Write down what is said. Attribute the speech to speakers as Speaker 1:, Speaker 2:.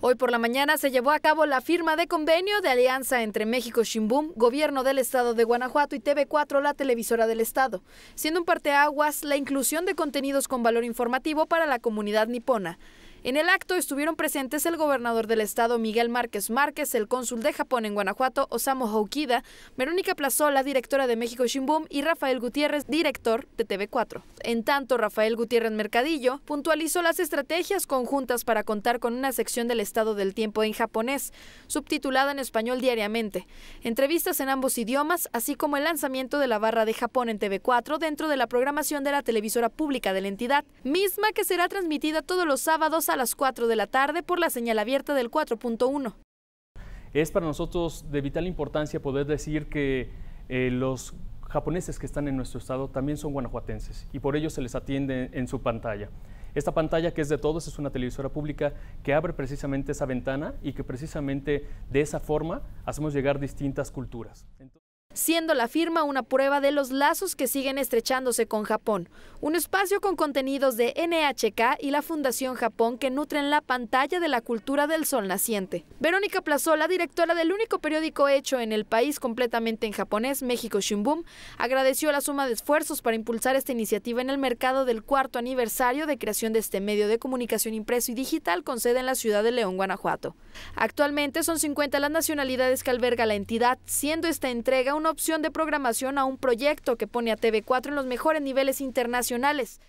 Speaker 1: Hoy por la mañana se llevó a cabo la firma de convenio de alianza entre México Shimbum, Gobierno del Estado de Guanajuato y TV4, la televisora del Estado, siendo un parteaguas la inclusión de contenidos con valor informativo para la comunidad nipona. En el acto estuvieron presentes el gobernador del estado Miguel Márquez Márquez, el cónsul de Japón en Guanajuato Osamu Houkida, Verónica Plazola, directora de México Shimbun y Rafael Gutiérrez, director de TV4. En tanto, Rafael Gutiérrez Mercadillo puntualizó las estrategias conjuntas para contar con una sección del estado del tiempo en japonés, subtitulada en español diariamente, entrevistas en ambos idiomas, así como el lanzamiento de la barra de Japón en TV4 dentro de la programación de la televisora pública de la entidad, misma que será transmitida todos los sábados a las 4 de la tarde por la señal abierta del 4.1.
Speaker 2: Es para nosotros de vital importancia poder decir que eh, los japoneses que están en nuestro estado también son guanajuatenses y por ello se les atiende en su pantalla. Esta pantalla que es de todos es una televisora pública que abre precisamente esa ventana y que precisamente de esa forma hacemos llegar distintas culturas
Speaker 1: siendo la firma una prueba de los lazos que siguen estrechándose con Japón. Un espacio con contenidos de NHK y la Fundación Japón que nutren la pantalla de la cultura del sol naciente. Verónica Plazola, directora del único periódico hecho en el país completamente en japonés, México Shimbun, agradeció la suma de esfuerzos para impulsar esta iniciativa en el mercado del cuarto aniversario de creación de este medio de comunicación impreso y digital con sede en la ciudad de León, Guanajuato. Actualmente son 50 las nacionalidades que alberga la entidad, siendo esta entrega uno opción de programación a un proyecto que pone a TV4 en los mejores niveles internacionales.